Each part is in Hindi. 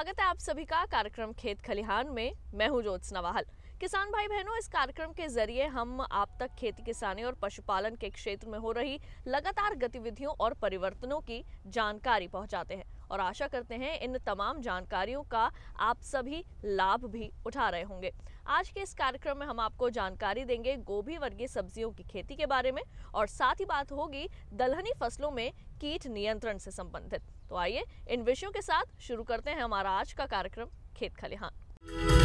स्वागत है आप सभी का कार्यक्रम खेत खलिहान में मैं हूं ज्योत्स नवाहल किसान भाई बहनों इस कार्यक्रम के जरिए हम आप तक खेती किसानी और पशुपालन के क्षेत्र में हो रही लगातार गतिविधियों और परिवर्तनों की जानकारी पहुंचाते हैं और आशा करते हैं इन तमाम जानकारियों का आप सभी लाभ भी उठा रहे होंगे आज के इस कार्यक्रम में हम आपको जानकारी देंगे गोभी वर्गीय सब्जियों की खेती के बारे में और साथ ही बात होगी दलहनी फसलों में कीट नियंत्रण से संबंधित तो आइए इन विषयों के साथ शुरू करते हैं हमारा आज का कार्यक्रम खेत खलिहान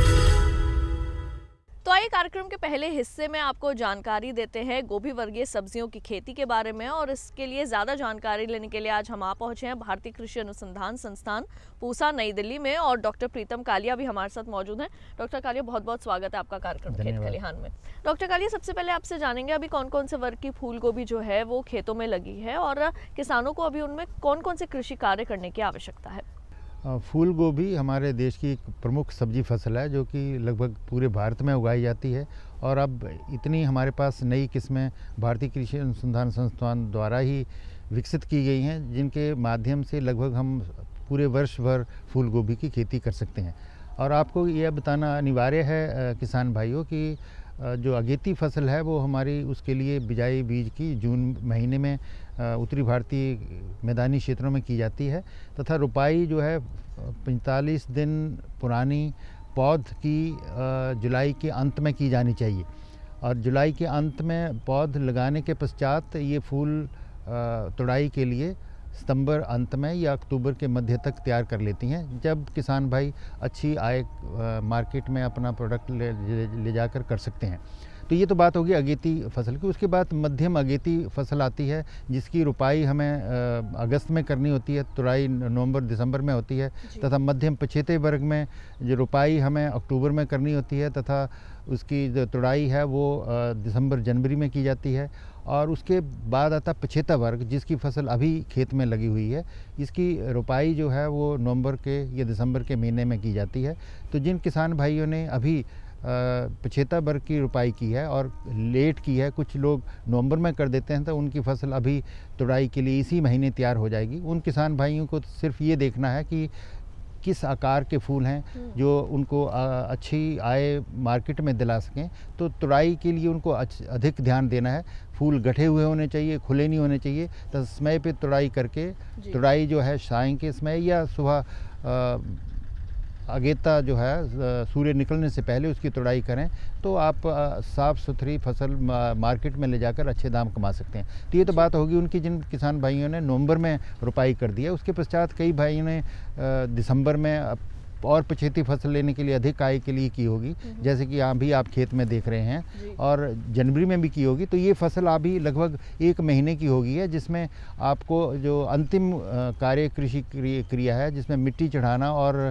तो आइए कार्यक्रम के पहले हिस्से में आपको जानकारी देते हैं गोभी वर्गीय सब्जियों की खेती के बारे में और इसके लिए ज़्यादा जानकारी लेने के लिए आज हम आ पहुंचे हैं भारतीय कृषि अनुसंधान संस्थान पूसा नई दिल्ली में और डॉक्टर प्रीतम कालिया भी हमारे साथ मौजूद हैं डॉक्टर कालिया बहुत बहुत स्वागत है आपका कार्यक्रम खेत खलिहान में डॉक्टर कालिया सबसे पहले आपसे जानेंगे अभी कौन कौन से वर्ग की फूल गोभी जो है वो खेतों में लगी है और किसानों को अभी उनमें कौन कौन से कृषि कार्य करने की आवश्यकता है फूल गोभी हमारे देश की प्रमुख सब्जी फसल है जो कि लगभग पूरे भारत में उगाई जाती है और अब इतनी हमारे पास नई किस्में भारतीय कृषि अनुसंधान संस्थान द्वारा ही विकसित की गई हैं जिनके माध्यम से लगभग हम पूरे वर्ष भर फूल गोभी की खेती कर सकते हैं और आपको यह बताना अनिवार्य है किसान भाइयों की जो अगेती फसल है वो हमारी उसके लिए बिजाई बीज की जून महीने में उत्तरी भारतीय मैदानी क्षेत्रों में की जाती है तथा रुपाई जो है 45 दिन पुरानी पौध की जुलाई के अंत में की जानी चाहिए और जुलाई के अंत में पौध लगाने के पश्चात ये फूल तुड़ाई के लिए सितंबर अंत में या अक्टूबर के मध्य तक तैयार कर लेती हैं जब किसान भाई अच्छी आय मार्केट में अपना प्रोडक्ट ले, ले, ले जाकर कर सकते हैं तो ये तो बात होगी अगेती फसल की उसके बाद मध्यम अगेती फसल आती है जिसकी रुपाई हमें अगस्त में करनी होती है तुराई नवंबर दिसंबर में होती है तथा मध्यम पछेते वर्ग में जो रुपाई हमें अक्टूबर में करनी होती है तथा उसकी जो तुड़ाई है वो दिसंबर जनवरी में की जाती है और उसके बाद आता पछेता वर्ग जिसकी फसल अभी खेत में लगी हुई है इसकी रुपाई जो है वो नवंबर के या दिसंबर के महीने में की जाती है तो जिन किसान भाइयों ने अभी पचहत्तर वर्ग की रुपाई की है और लेट की है कुछ लोग नवंबर में कर देते हैं तो उनकी फसल अभी तुड़ाई के लिए इसी महीने तैयार हो जाएगी उन किसान भाइयों को सिर्फ ये देखना है कि किस आकार के फूल हैं हम्म। जो उनको अच्छी आय मार्केट में दिला सकें तो तुड़ाई के लिए उनको अधिक ध्यान देना है फूल गठे हुए होने चाहिए खुले नहीं होने चाहिए तो समय पे तुड़ाई करके तुड़ाई जो है साय के समय या सुबह अगेता जो है सूर्य निकलने से पहले उसकी तुड़ाई करें तो आप साफ़ सुथरी फसल मार्केट में ले जाकर अच्छे दाम कमा सकते हैं तो ये तो बात होगी उनकी जिन किसान भाइयों ने नवंबर में रुपाई कर दी है उसके पश्चात कई भाइयों ने दिसंबर में और पछेती फसल लेने के लिए अधिक आय के लिए की होगी हम्म। जैसे कि आप भी आप खेत में देख रहे हैं और जनवरी में भी की होगी तो ये फसल अभी लगभग एक महीने की होगी है जिसमें आपको जो अंतिम कार्य कृषि क्रिया है जिसमें मिट्टी चढ़ाना और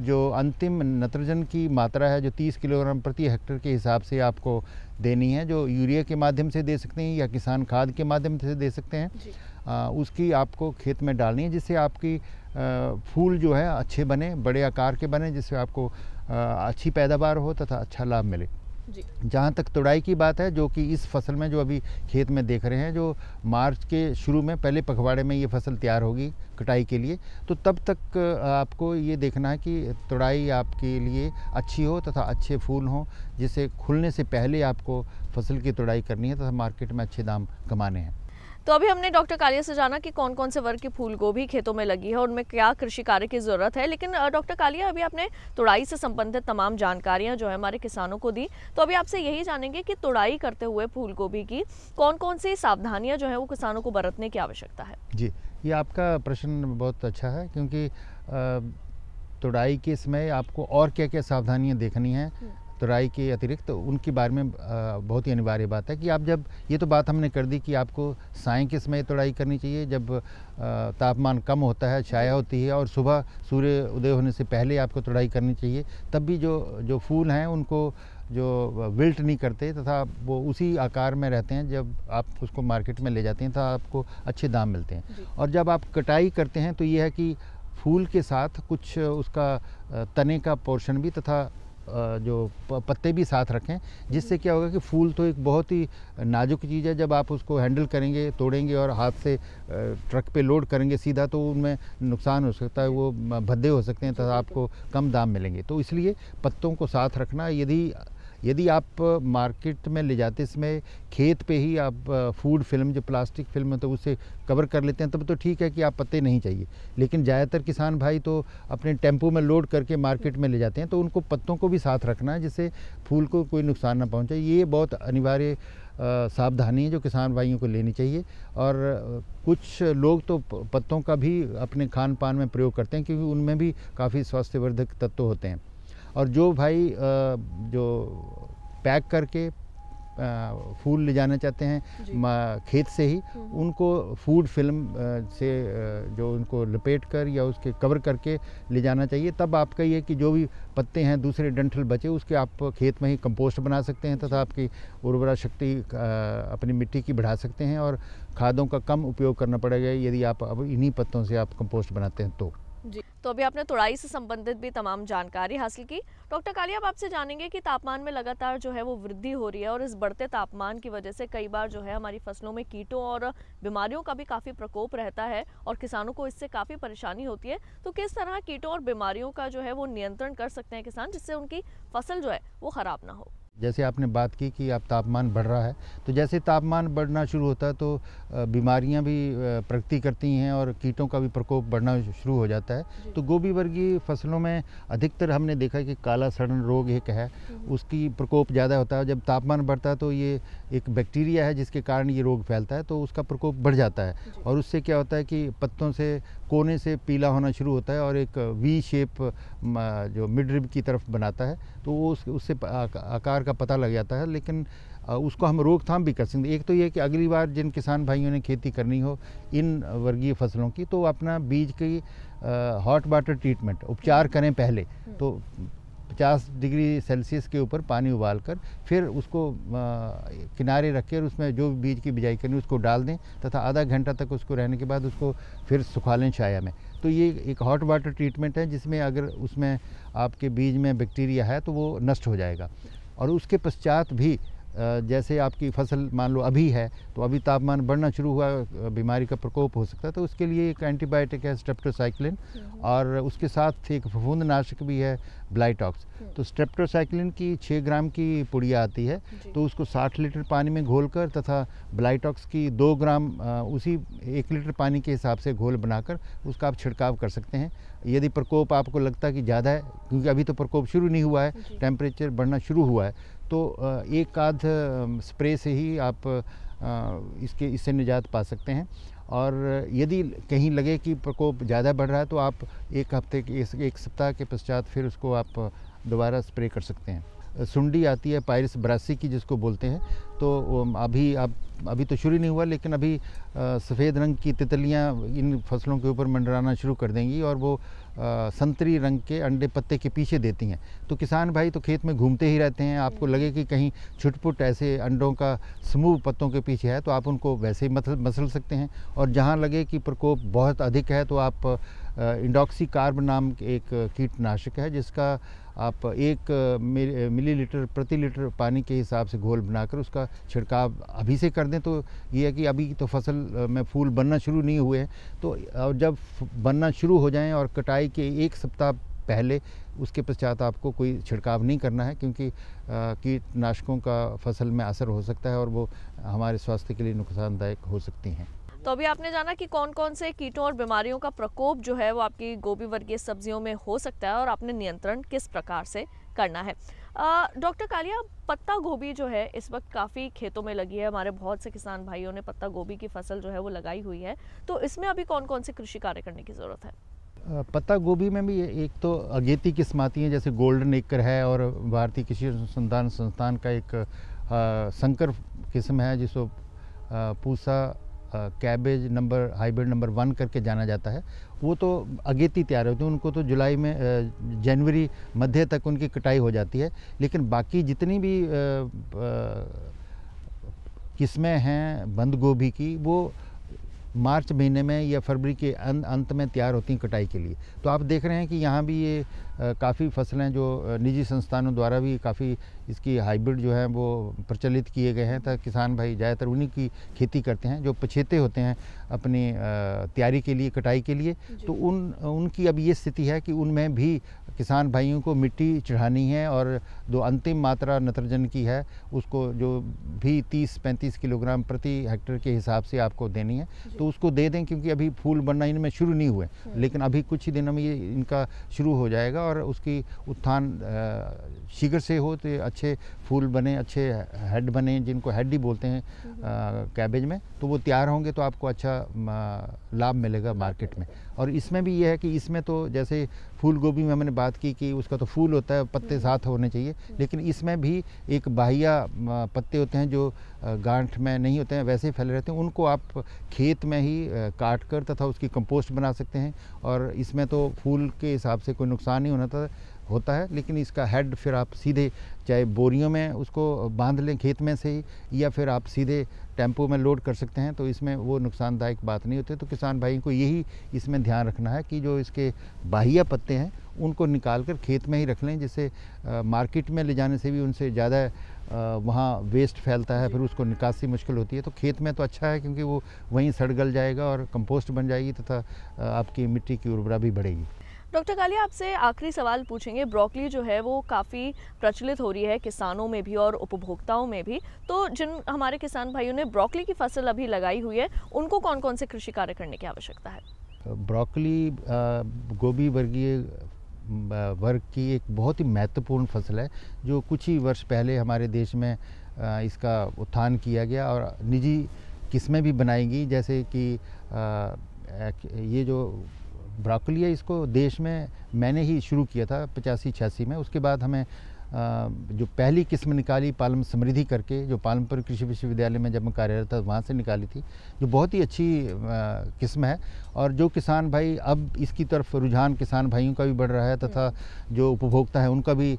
जो अंतिम नत्रजन की मात्रा है जो 30 किलोग्राम प्रति हेक्टर के हिसाब से आपको देनी है जो यूरिया के माध्यम से दे सकते हैं या किसान खाद के माध्यम से दे सकते हैं आ, उसकी आपको खेत में डालनी है जिससे आपकी आ, फूल जो है अच्छे बने बड़े आकार के बने जिससे आपको आ, अच्छी पैदावार हो तथा अच्छा लाभ मिले जहाँ तक तुड़ाई की बात है जो कि इस फसल में जो अभी खेत में देख रहे हैं जो मार्च के शुरू में पहले पखवाड़े में ये फसल तैयार होगी कटाई के लिए तो तब तक आपको ये देखना है कि तुड़ाई आपके लिए अच्छी हो तथा अच्छे फूल हों जिसे खुलने से पहले आपको फसल की तुड़ाई करनी है तथा मार्केट में अच्छे दाम कमाने हैं तो अभी हमने डॉक्टर कालिया से जाना कि कौन कौन से वर्ग की फूल गोभी खेतों में लगी है और उनमें क्या कृषि कार्य की ज़रूरत है लेकिन डॉक्टर कालिया अभी आपने तुड़ाई से संबंधित तमाम जानकारियां जो है हमारे किसानों को दी तो अभी आपसे यही जानेंगे कि तुड़ाई करते हुए फूल गोभी की कौन कौन सी सावधानियाँ जो है वो किसानों को बरतने की आवश्यकता है जी ये आपका प्रश्न बहुत अच्छा है क्योंकि तुड़ाई के समय आपको और क्या क्या सावधानियाँ देखनी है हम्म। तो राय के अतिरिक्त तो उनके बारे में बहुत ही अनिवार्य बात है कि आप जब ये तो बात हमने कर दी कि आपको साय के समय तोड़ाई करनी चाहिए जब तापमान कम होता है छाया होती है और सुबह सूर्य उदय होने से पहले आपको तोड़ाई करनी चाहिए तब भी जो जो फूल हैं उनको जो विल्ट नहीं करते तथा वो उसी आकार में रहते हैं जब आप उसको मार्केट में ले जाते हैं तथा आपको अच्छे दाम मिलते हैं और जब आप कटाई करते हैं तो ये है कि फूल के साथ कुछ उसका तने का पोर्शन भी तथा जो पत्ते भी साथ रखें जिससे क्या होगा कि फूल तो एक बहुत ही नाजुक चीज़ है जब आप उसको हैंडल करेंगे तोड़ेंगे और हाथ से ट्रक पे लोड करेंगे सीधा तो उनमें नुकसान हो सकता है वो भद्दे हो सकते हैं तो आपको कम दाम मिलेंगे तो इसलिए पत्तों को साथ रखना यदि यदि आप मार्केट में ले जाते समय खेत पे ही आप फूड फिल्म जो प्लास्टिक फिल्म है तो उसे कवर कर लेते हैं तब तो ठीक है कि आप पत्ते नहीं चाहिए लेकिन ज़्यादातर किसान भाई तो अपने टेम्पो में लोड करके मार्केट में ले जाते हैं तो उनको पत्तों को भी साथ रखना है जिससे फूल को कोई नुकसान ना पहुँचे ये बहुत अनिवार्य सावधानी है जो किसान भाइयों को लेनी चाहिए और कुछ लोग तो पत्तों का भी अपने खान पान में प्रयोग करते हैं क्योंकि उनमें भी काफ़ी स्वास्थ्यवर्धक तत्व होते हैं और जो भाई जो पैक करके फूल ले जाना चाहते हैं खेत से ही हम्म। उनको फूड फिल्म से जो उनको लपेट कर या उसके कवर करके ले जाना चाहिए तब आपका ये कि जो भी पत्ते हैं दूसरे डंठल बचे उसके आप खेत में ही कंपोस्ट बना सकते हैं तथा आपकी उर्वरा शक्ति अपनी मिट्टी की बढ़ा सकते हैं और खादों का कम उपयोग करना पड़ेगा यदि आप अब इन्हीं पत्तों से आप कंपोस्ट बनाते हैं तो जी तो अभी आपने तोड़ाई से संबंधित भी तमाम जानकारी हासिल की डॉक्टर काली अब आपसे जानेंगे कि तापमान में लगातार जो है वो वृद्धि हो रही है और इस बढ़ते तापमान की वजह से कई बार जो है हमारी फसलों में कीटों और बीमारियों का भी काफ़ी प्रकोप रहता है और किसानों को इससे काफ़ी परेशानी होती है तो किस तरह कीटों और बीमारियों का जो है वो नियंत्रण कर सकते हैं किसान जिससे उनकी फसल जो है वो ख़राब ना हो जैसे आपने बात की कि आप तापमान बढ़ रहा है तो जैसे तापमान बढ़ना शुरू होता है तो बीमारियां भी प्रगति करती हैं और कीटों का भी प्रकोप बढ़ना शुरू हो जाता है तो गोभी वर्गीय फसलों में अधिकतर हमने देखा कि काला सड़न रोग एक है हम्म। उसकी प्रकोप ज़्यादा होता है जब तापमान बढ़ता है तो ये एक बैक्टीरिया है जिसके कारण ये रोग फैलता है तो उसका प्रकोप बढ़ जाता है और उससे क्या होता है कि पत्तों से कोने से पीला होना शुरू होता है और एक वी शेप जो मिड रिब की तरफ बनाता है तो वो उस, उससे आकार का पता लग जाता है लेकिन उसको हम रोकथाम भी कर सकते हैं एक तो ये कि अगली बार जिन किसान भाइयों ने खेती करनी हो इन वर्गीय फसलों की तो अपना बीज की हॉट वाटर ट्रीटमेंट उपचार करें पहले तो 50 डिग्री सेल्सियस के ऊपर पानी उबाल कर फिर उसको आ, किनारे रख कर उसमें जो बीज की बिजाई करनी उसको डाल दें तथा आधा घंटा तक उसको रहने के बाद उसको फिर सुखा लें छाया में तो ये एक हॉट वाटर ट्रीटमेंट है जिसमें अगर उसमें आपके बीज में बैक्टीरिया है तो वो नष्ट हो जाएगा और उसके पश्चात भी जैसे आपकी फसल मान लो अभी है तो अभी तापमान बढ़ना शुरू हुआ बीमारी का प्रकोप हो सकता है तो उसके लिए एक एंटीबायोटिक है स्ट्रेप्टोसाइक्लिन हम्म। और उसके साथ एक नाशक भी है ब्लाइटॉक्स हम्म। तो स्ट्रेप्टोसाइक्लिन की छः ग्राम की पुड़िया आती है तो उसको साठ लीटर पानी में घोल तथा ब्लाइटॉक्स की दो ग्राम उसी एक लीटर पानी के हिसाब से घोल बनाकर उसका आप छिड़काव कर सकते हैं यदि प्रकोप आपको लगता है कि ज़्यादा है क्योंकि अभी तो प्रकोप शुरू नहीं हुआ है टेम्परेचर बढ़ना शुरू हुआ है तो एक आध स्प्रे से ही आप इसके इससे निजात पा सकते हैं और यदि कहीं लगे कि प्रकोप ज़्यादा बढ़ रहा है तो आप एक हफ्ते के एक सप्ताह के पश्चात फिर उसको आप दोबारा स्प्रे कर सकते हैं सुंडी आती है पायरस ब्रासी की जिसको बोलते हैं तो अभी आप अभी तो शुरू नहीं हुआ लेकिन अभी सफ़ेद रंग की तितलियाँ इन फसलों के ऊपर मंडराना शुरू कर देंगी और वो संतरी रंग के अंडे पत्ते के पीछे देती हैं तो किसान भाई तो खेत में घूमते ही रहते हैं आपको लगे कि कहीं छुटपुट ऐसे अंडों का समूह पत्तों के पीछे है तो आप उनको वैसे ही मसल मसल सकते हैं और जहाँ लगे कि प्रकोप बहुत अधिक है तो आप इंडोक्सी कार्ब नाम एक कीटनाशक है जिसका आप एक मिली लीटर प्रति लीटर पानी के हिसाब से घोल बनाकर उसका छिड़काव अभी से कर दें तो ये है कि अभी तो फसल में फूल बनना शुरू नहीं हुए हैं तो और जब बनना शुरू हो जाएं और कटाई के एक सप्ताह पहले उसके पश्चात आपको कोई छिड़काव नहीं करना है क्योंकि कीटनाशकों का फसल में असर हो सकता है और वो हमारे स्वास्थ्य के लिए नुकसानदायक हो सकती हैं तो अभी आपने जाना कि कौन कौन से कीटों और बीमारियों का प्रकोप जो है वो आपकी गोभी वर्गीय सब्जियों में हो सकता है और आपने नियंत्रण किस प्रकार से करना है डॉक्टर कालिया पत्ता गोभी जो है इस वक्त काफ़ी खेतों में लगी है हमारे बहुत से किसान भाइयों ने पत्ता गोभी की फसल जो है वो लगाई हुई है तो इसमें अभी कौन कौन से कृषि कार्य करने की ज़रूरत है पत्ता गोभी में भी एक तो अगेती किस्म आती है जैसे गोल्डन एकर है और भारतीय कृषि अनुसंधान संस्थान का एक आ, संकर किस्म है जिसको Pusa cabbage number hybrid number one करके जाना जाता है वो तो अगेती तैयार होती है उनको तो जुलाई में जनवरी मध्य तक उनकी कटाई हो जाती है लेकिन बाकी जितनी भी किस्में हैं बंद गोभी की वो मार्च महीने में या फरवरी के अं-, अंत में तैयार होती हैं कटाई के लिए तो आप देख रहे हैं कि यहाँ भी ये काफ़ी फसलें जो निजी संस्थानों द्वारा भी काफ़ी इसकी हाइब्रिड जो है वो प्रचलित किए गए हैं ताकि किसान भाई ज़्यादातर उन्हीं की खेती करते हैं जो पछेते होते हैं अपनी तैयारी के लिए कटाई के लिए तो उन उनकी अब ये स्थिति है कि उनमें भी किसान भाइयों को मिट्टी चढ़ानी है और जो अंतिम मात्रा नत्रजन की है उसको जो भी 30-35 किलोग्राम प्रति हेक्टर के हिसाब से आपको देनी है तो उसको दे दें क्योंकि अभी फूल बनना इनमें शुरू नहीं हुए लेकिन अभी कुछ ही दिनों में ये इनका शुरू हो जाएगा और उसकी उत्थान शीघ्र से हो तो अच्छे फूल बने अच्छे हेड बने जिनको हेड ही बोलते हैं हम्म। कैबेज में तो वो तैयार होंगे तो आपको अच्छा लाभ मिलेगा मार्केट में और इसमें भी ये है कि इसमें तो जैसे फूल गोभी में हमने बात की कि उसका तो फूल होता है पत्ते हम्म। साथ होने चाहिए हम्म। लेकिन इसमें भी एक बाहिया पत्ते होते हैं जो गांठ में नहीं होते हैं वैसे ही फैले रहते हैं उनको आप खेत में ही काट कर तथा उसकी कंपोस्ट बना सकते हैं और इसमें तो फूल के हिसाब से कोई नुकसान नहीं होना था होता है लेकिन इसका हेड फिर आप सीधे चाहे बोरियों में उसको बांध लें खेत में से ही या फिर आप सीधे टेम्पो में लोड कर सकते हैं तो इसमें वो नुकसानदायक बात नहीं होती तो किसान भाई को यही इसमें ध्यान रखना है कि जो इसके बाहिया पत्ते हैं उनको निकाल कर खेत में ही रख लें जिससे मार्केट में ले जाने से भी उनसे ज़्यादा वहाँ वेस्ट फैलता है फिर उसको निकासी मुश्किल होती है तो खेत में तो अच्छा है क्योंकि वो वहीं सड़ गल जाएगा और कंपोस्ट बन जाएगी तथा आपकी मिट्टी की उर्वरा भी बढ़ेगी डॉक्टर कालिया आपसे आखिरी सवाल पूछेंगे ब्रोकली जो है वो काफ़ी प्रचलित हो रही है किसानों में भी और उपभोक्ताओं में भी तो जिन हमारे किसान भाइयों ने ब्रोकली की फसल अभी लगाई हुई है उनको कौन कौन से कृषि कार्य करने की आवश्यकता है तो ब्रोकली गोभी वर्गीय वर्ग की एक बहुत ही महत्वपूर्ण फसल है जो कुछ ही वर्ष पहले हमारे देश में इसका उत्थान किया गया और निजी किस्में भी बनाएंगी जैसे कि ये जो ब्राकुलिया इसको देश में मैंने ही शुरू किया था पचासी छियासी में उसके बाद हमें जो पहली किस्म निकाली पालम समृद्धि करके जो पालमपुर कृषि विश्वविद्यालय में जब मैं कार्यरत था वहाँ से निकाली थी जो बहुत ही अच्छी किस्म है और जो किसान भाई अब इसकी तरफ रुझान किसान भाइयों का भी बढ़ रहा है तथा हम्म। जो उपभोक्ता है उनका भी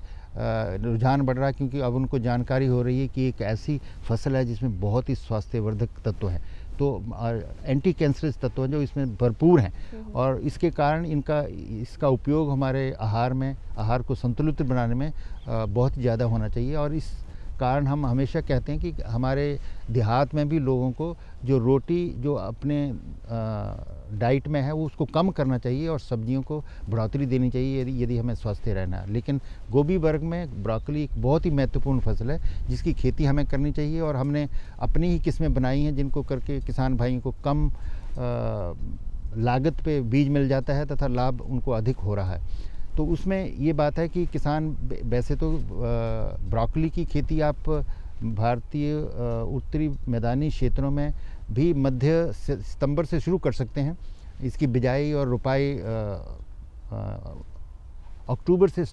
रुझान बढ़ रहा है क्योंकि अब उनको जानकारी हो रही है कि एक ऐसी फसल है जिसमें बहुत ही स्वास्थ्यवर्धक तत्व है तो एंटी कैंसरस तत्व जो इसमें भरपूर हैं हम्म हम्म। और इसके कारण इनका इसका उपयोग हमारे आहार में आहार को संतुलित बनाने में बहुत ज़्यादा होना चाहिए और इस कारण हम हमेशा कहते हैं कि हमारे देहात में भी लोगों को जो रोटी जो अपने आ, डाइट में है वो उसको कम करना चाहिए और सब्जियों को बढ़ोतरी देनी चाहिए यदि यदि हमें स्वस्थ रहना है लेकिन गोभी वर्ग में ब्रोकली एक बहुत ही महत्वपूर्ण फसल है जिसकी खेती हमें करनी चाहिए और हमने अपनी ही किस्में बनाई हैं जिनको करके किसान भाइयों को कम आ, लागत पे बीज मिल जाता है तथा लाभ उनको अधिक हो रहा है तो उसमें ये बात है कि किसान वैसे तो ब्रॉकली की खेती आप भारतीय उत्तरी मैदानी क्षेत्रों में भी मध्य सितंबर से शुरू कर सकते हैं इसकी बिजाई और रुपाई अक्टूबर से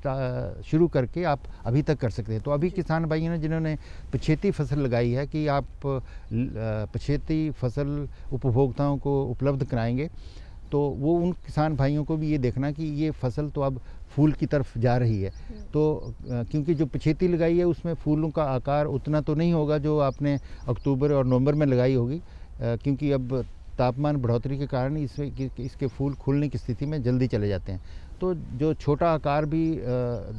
शुरू करके आप अभी तक कर सकते हैं तो अभी किसान भाई ने जिन्होंने पिछेती फसल लगाई है कि आप पिछेती फसल उपभोक्ताओं को उपलब्ध कराएंगे तो वो उन किसान भाइयों को भी ये देखना कि ये फसल तो अब फूल की तरफ जा रही है तो क्योंकि जो पिछेती लगाई है उसमें फूलों का आकार उतना तो नहीं होगा जो आपने अक्टूबर और नवंबर में लगाई होगी क्योंकि अब तापमान बढ़ोतरी के कारण इस इसके फूल खुलने की स्थिति में जल्दी चले जाते हैं तो जो छोटा आकार भी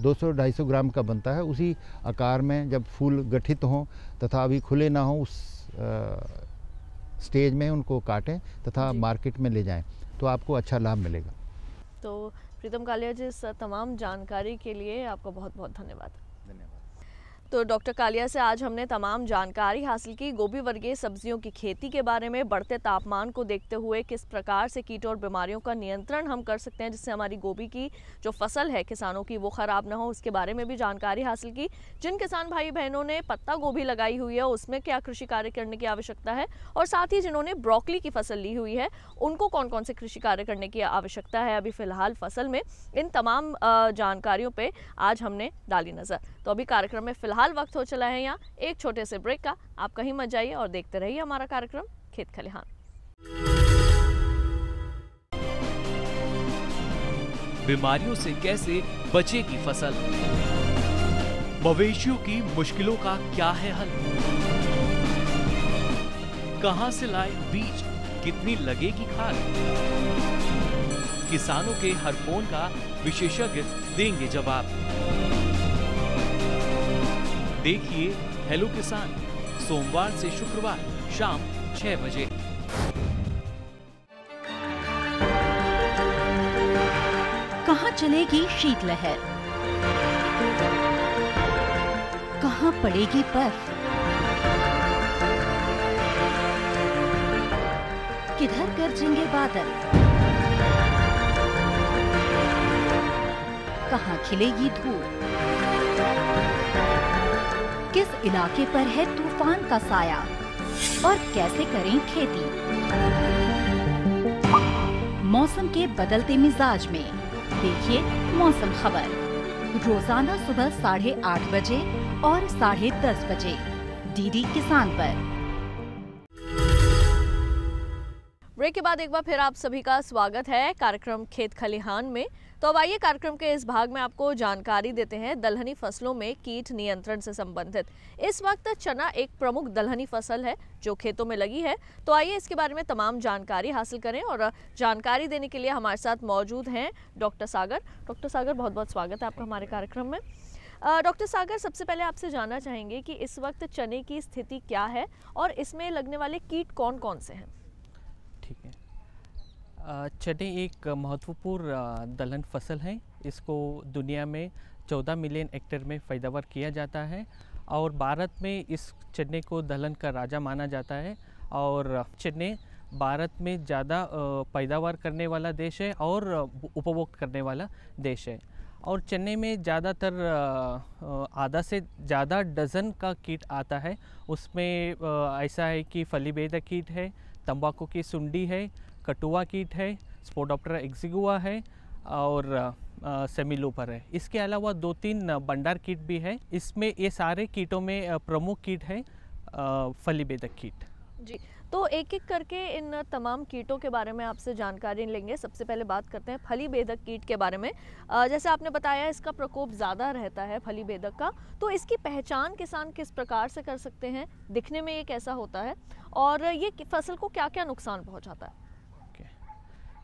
200-250 ग्राम का बनता है उसी आकार में जब फूल गठित हों तथा अभी खुले ना हों उस स्टेज में उनको काटें तथा मार्केट में ले जाएं तो आपको अच्छा लाभ मिलेगा तो प्रीतम कालिया जी इस तमाम जानकारी के लिए आपका बहुत बहुत धन्यवाद तो डॉक्टर कालिया से आज हमने तमाम जानकारी हासिल की गोभी वर्गीय सब्जियों की खेती के बारे में बढ़ते तापमान को देखते हुए किस प्रकार से कीट और बीमारियों का नियंत्रण हम कर सकते हैं जिससे हमारी गोभी की जो फसल है किसानों की वो ख़राब ना हो उसके बारे में भी जानकारी हासिल की जिन किसान भाई बहनों ने पत्ता गोभी लगाई हुई है उसमें क्या कृषि कार्य करने की आवश्यकता है और साथ ही जिन्होंने ब्रॉकली की फसल ली हुई है उनको कौन कौन से कृषि कार्य करने की आवश्यकता है अभी फ़िलहाल फसल में इन तमाम जानकारियों पर आज हमने डाली नज़र तो अभी कार्यक्रम में फ़िलहाल फिलहाल वक्त हो चला है यहाँ एक छोटे से ब्रेक का आप कहीं मत जाइए और देखते रहिए हमारा कार्यक्रम खेत खलिहान बीमारियों से कैसे बचेगी फसल मवेशियों की मुश्किलों का क्या है हल कहां से लाए बीज कितनी लगेगी खाद किसानों के हर फोन का विशेषज्ञ देंगे जवाब देखिए हेलो किसान सोमवार से शुक्रवार शाम छह बजे कहा चलेगी शीतलहर कहा पड़ेगी बर्फ किधर जेंगे बादल कहाँ खिलेगी धूप इलाके पर है तूफान का साया और कैसे करें खेती मौसम के बदलते मिजाज में देखिए मौसम खबर रोजाना सुबह साढ़े आठ बजे और साढ़े दस बजे डीडी किसान पर ब्रेक के बाद एक बार फिर आप सभी का स्वागत है कार्यक्रम खेत खलिहान में तो अब आइए कार्यक्रम के इस भाग में आपको जानकारी देते हैं दलहनी फसलों में कीट नियंत्रण से संबंधित इस वक्त चना एक प्रमुख दलहनी फसल है जो खेतों में लगी है तो आइए इसके बारे में तमाम जानकारी हासिल करें और जानकारी देने के लिए हमारे साथ मौजूद हैं डॉक्टर सागर डॉक्टर सागर बहुत बहुत स्वागत है आपका हमारे कार्यक्रम में डॉक्टर सागर सबसे पहले आपसे जानना चाहेंगे कि इस वक्त चने की स्थिति क्या है और इसमें लगने वाले कीट कौन कौन से हैं ठीक है चने एक महत्वपूर्ण दलहन फसल है इसको दुनिया में 14 मिलियन हेक्टेयर में पैदावार किया जाता है और भारत में इस चने को दलहन का राजा माना जाता है और चने भारत में ज़्यादा पैदावार करने वाला देश है और उपभोग करने वाला देश है और चेन्नई में ज़्यादातर आधा से ज़्यादा डजन का कीट आता है उसमें ऐसा है कि फलीबेदा कीट है तंबाकू की सुंडी है कटुआ कीट है स्पोडोप्टरा एक्जिगुआ है और सेमिलोपर है इसके अलावा दो तीन भंडार कीट भी है इसमें ये सारे कीटों में प्रमुख कीट है फलीबेदक कीट जी तो एक एक करके इन तमाम कीटों के बारे में आपसे जानकारी लेंगे सबसे पहले बात करते हैं फली बेदक कीट के बारे में जैसे आपने बताया इसका प्रकोप ज़्यादा रहता है फली बेदक का तो इसकी पहचान किसान किस प्रकार से कर सकते हैं दिखने में ये कैसा होता है और ये फसल को क्या क्या नुकसान पहुँचाता है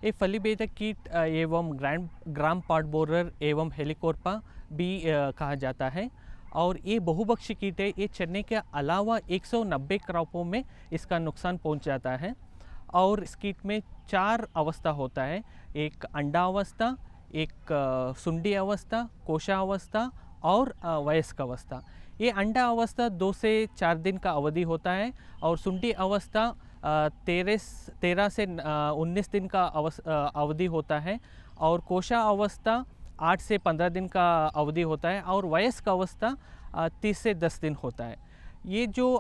ये फली बेदक कीट एवं ग्रैंड ग्राम बोर एवं हेलीकोरपा भी कहा जाता है और ये बहुबक्षी कीट है ये चने के अलावा 190 क्रॉपों में इसका नुकसान पहुंच जाता है और इस कीट में चार अवस्था होता है एक अंडा अवस्था एक सुंडी अवस्था कोशा अवस्था और वयस्क अवस्था ये अंडा अवस्था दो से चार दिन का अवधि होता है और सुंडी अवस्था तेरह तेरह से उन्नीस दिन का अवधि होता है और कोशा अवस्था आठ से पंद्रह दिन का अवधि होता है और वयस्क अवस्था तीस से दस दिन होता है ये जो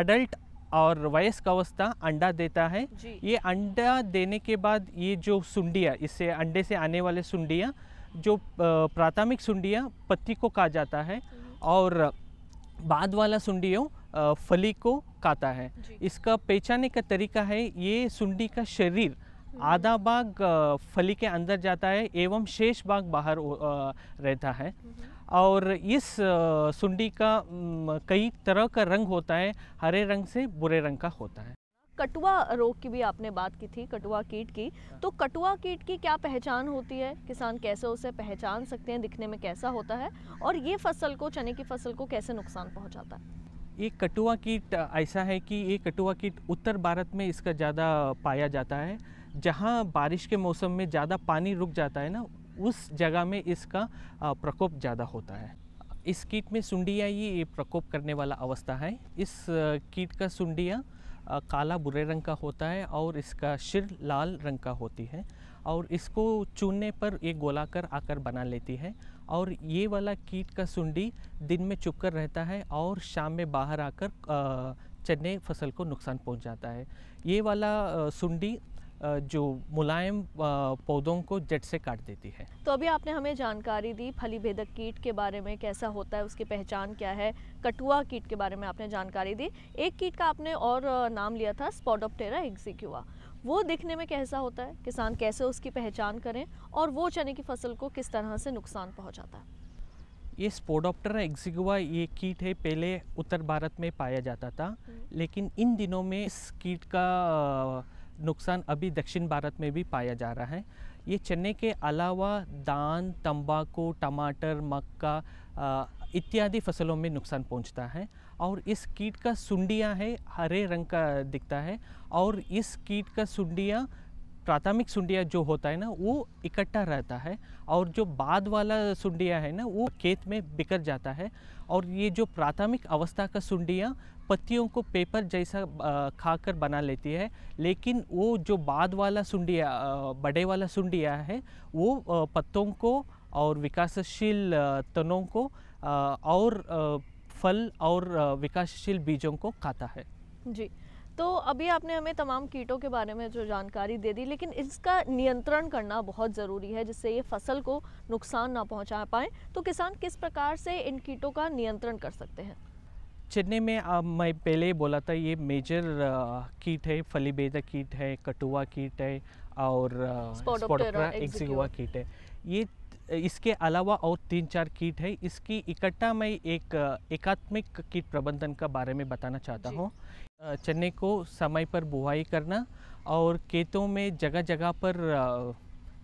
अडल्ट और वयस्क अवस्था अंडा देता है ये अंडा देने के बाद ये जो सुंडिया इससे अंडे से आने वाले सुंडिया जो प्राथमिक सुंडिया पत्ती को कहा जाता है हम्म। और बाद वाला सुंडियों फली को काता है इसका पहचाने का तरीका है ये सुंडी का शरीर आधा बाग फली के अंदर जाता है एवं शेष बाग बाहर रहता है और इस सुंडी का कई तरह का रंग होता है हरे रंग से बुरे रंग का होता है कटुआ रोग की भी आपने बात की थी कटुआ कीट की तो कटुआ कीट की क्या पहचान होती है किसान कैसे उसे पहचान सकते हैं दिखने में कैसा होता है और ये फसल को चने की फसल को कैसे नुकसान पहुंचाता है ये कटुआ कीट ऐसा है कि ये कटुआ कीट उत्तर भारत में इसका ज़्यादा पाया जाता है जहाँ बारिश के मौसम में ज़्यादा पानी रुक जाता है ना उस जगह में इसका प्रकोप ज़्यादा होता है इस कीट में सुंडिया ये प्रकोप करने वाला अवस्था है इस कीट का सुंडिया काला बुरे रंग का होता है और इसका शिर लाल रंग का होती है और इसको चूनने पर ये गोलाकर आकर बना लेती है और ये वाला कीट का सुंडी दिन में चुपकर रहता है और शाम में बाहर आकर चने फसल को नुकसान पहुंचाता है ये वाला सुंडी जो मुलायम पौधों को जट से काट देती है तो अभी आपने हमें जानकारी दी फली भेदक कीट के बारे में कैसा होता है उसकी पहचान क्या है कटुआ कीट के बारे में आपने जानकारी दी एक कीट का आपने और नाम लिया था स्पॉडोप्टेरा एग्जीक्यूआ वो दिखने में कैसा होता है किसान कैसे उसकी पहचान करें और वो चने की फसल को किस तरह से नुकसान पहुँचाता है ये स्पोडोप्टर एग्जिगुआ ये कीट है पहले उत्तर भारत में पाया जाता था हम्म। लेकिन इन दिनों में इस कीट का नुकसान अभी दक्षिण भारत में भी पाया जा रहा है ये चने के अलावा दान तंबाकू टमाटर मक्का इत्यादि फसलों में नुकसान पहुंचता है और इस कीट का सुंडिया है हरे रंग का दिखता है और इस कीट का सुंडिया प्राथमिक सुंडिया जो होता है ना वो इकट्ठा रहता है और जो बाद वाला सुंडिया है ना वो खेत में बिखर जाता है और ये जो प्राथमिक अवस्था का सुंडिया पत्तियों को पेपर जैसा खाकर बना लेती है लेकिन वो जो बाद वाला सुंडिया बड़े वाला सुंडिया है वो पत्तों को और विकासशील तनों को और फल और विकासशील बीजों को खाता है जी तो अभी आपने हमें तमाम कीटों के बारे में जो जानकारी दे दी लेकिन इसका नियंत्रण करना बहुत ज़रूरी है जिससे ये फसल को नुकसान ना पहुंचा पाए तो किसान किस प्रकार से इन कीटों का नियंत्रण कर सकते हैं चेन्नई में आ, मैं पहले बोला था ये मेजर कीट है फलीबेदा कीट है कटुआ कीट है और स्पॉटोप्टेरा एग्जीगुआ कीट है ये इसके अलावा और तीन चार कीट है इसकी इकट्ठा मैं एक एकात्मिक कीट प्रबंधन का बारे में बताना चाहता हूँ चने को समय पर बुआई करना और खेतों में जगह जगह पर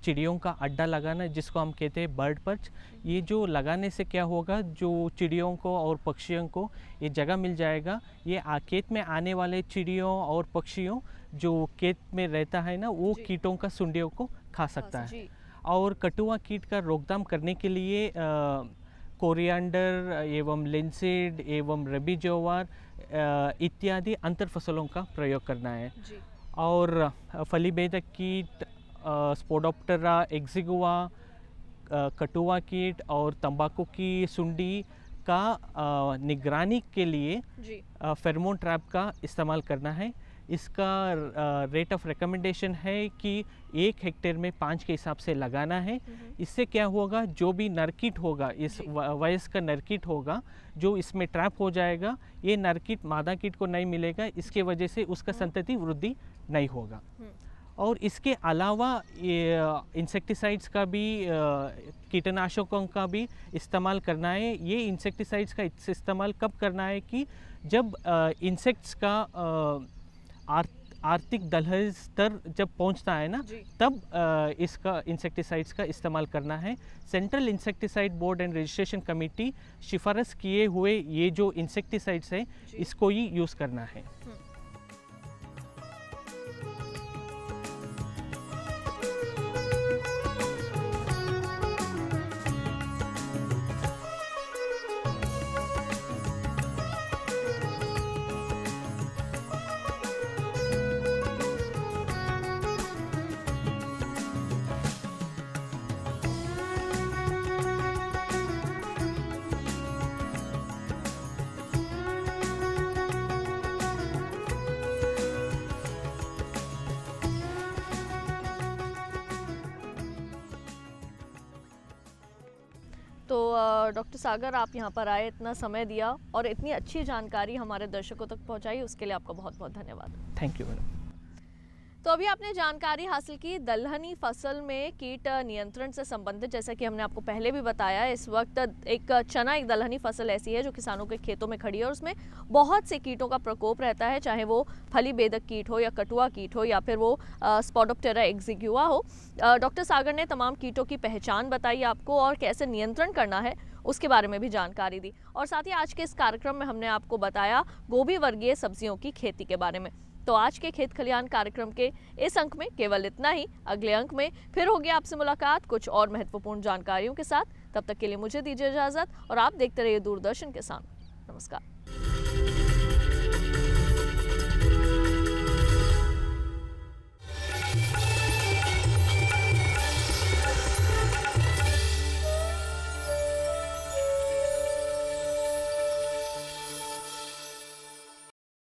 चिड़ियों का अड्डा लगाना जिसको हम कहते हैं बर्ड पर्च ये जो लगाने से क्या होगा जो चिड़ियों को और पक्षियों को ये जगह मिल जाएगा ये खेत में आने वाले चिड़ियों और पक्षियों जो खेत में रहता है ना वो कीटों का सुंडियों को खा सकता है और कटुआ कीट का रोकथाम करने के लिए कोरिएंडर एवं लिंसिड एवं रबी जोवार इत्यादि अंतर फसलों का प्रयोग करना है और फलीबेदक कीट स्पोडोप्टरा एक्जिगुआ कटुआ कीट और तंबाकू की सुंडी का निगरानी के लिए फेरमोन ट्रैप का इस्तेमाल करना है इसका रेट ऑफ रिकमेंडेशन है कि एक हेक्टेयर में पाँच के हिसाब से लगाना है हम्म। इससे क्या होगा जो भी नरकिट होगा इस वयस का नरकिट होगा जो इसमें ट्रैप हो जाएगा ये नरकिट मादा किट को नहीं मिलेगा इसके वजह से उसका हम्म। संतति वृद्धि नहीं होगा हम्म। और इसके अलावा इंसेक्टिसाइड्स का भी कीटनाशकों का भी इस्तेमाल करना है ये इंसेक्टिसाइड्स का इस्तेमाल कब करना है कि जब इंसेक्ट्स का आ, आर्थिक दलहज स्तर जब पहुंचता है ना तब आ, इसका इंसेक्टिसाइड्स का इस्तेमाल करना है central insecticide board and registration committee सिफारिश किए हुए ये जो इंसेक्टिसाइड्स हैं इसको ही यूज़ करना है हम्म। तो डॉक्टर सागर आप यहाँ पर आए इतना समय दिया और इतनी अच्छी जानकारी हमारे दर्शकों तक पहुँचाई उसके लिए आपका बहुत बहुत धन्यवाद थैंक यू मैडम तो अभी आपने जानकारी हासिल की दलहनी फसल में कीट नियंत्रण से संबंधित जैसा कि हमने आपको पहले भी बताया इस वक्त एक चना एक दलहनी फसल ऐसी है जो किसानों के खेतों में खड़ी है और उसमें बहुत से कीटों का प्रकोप रहता है चाहे वो फली बेदक कीट हो या कटुआ कीट हो या फिर वो स्पॉडोप्टेरा एग्जीग्यूआ हो डॉक्टर सागर ने तमाम कीटों की पहचान बताई आपको और कैसे नियंत्रण करना है उसके बारे में भी जानकारी दी और साथ ही आज के इस कार्यक्रम में हमने आपको बताया गोभी वर्गीय सब्जियों की खेती के बारे में तो आज के खेत खलियान कार्यक्रम के इस अंक में केवल इतना ही अगले अंक में फिर होगी आपसे मुलाकात कुछ और महत्वपूर्ण जानकारियों के साथ तब तक के लिए मुझे दीजिए इजाज़त और आप देखते रहिए दूरदर्शन के सामने नमस्कार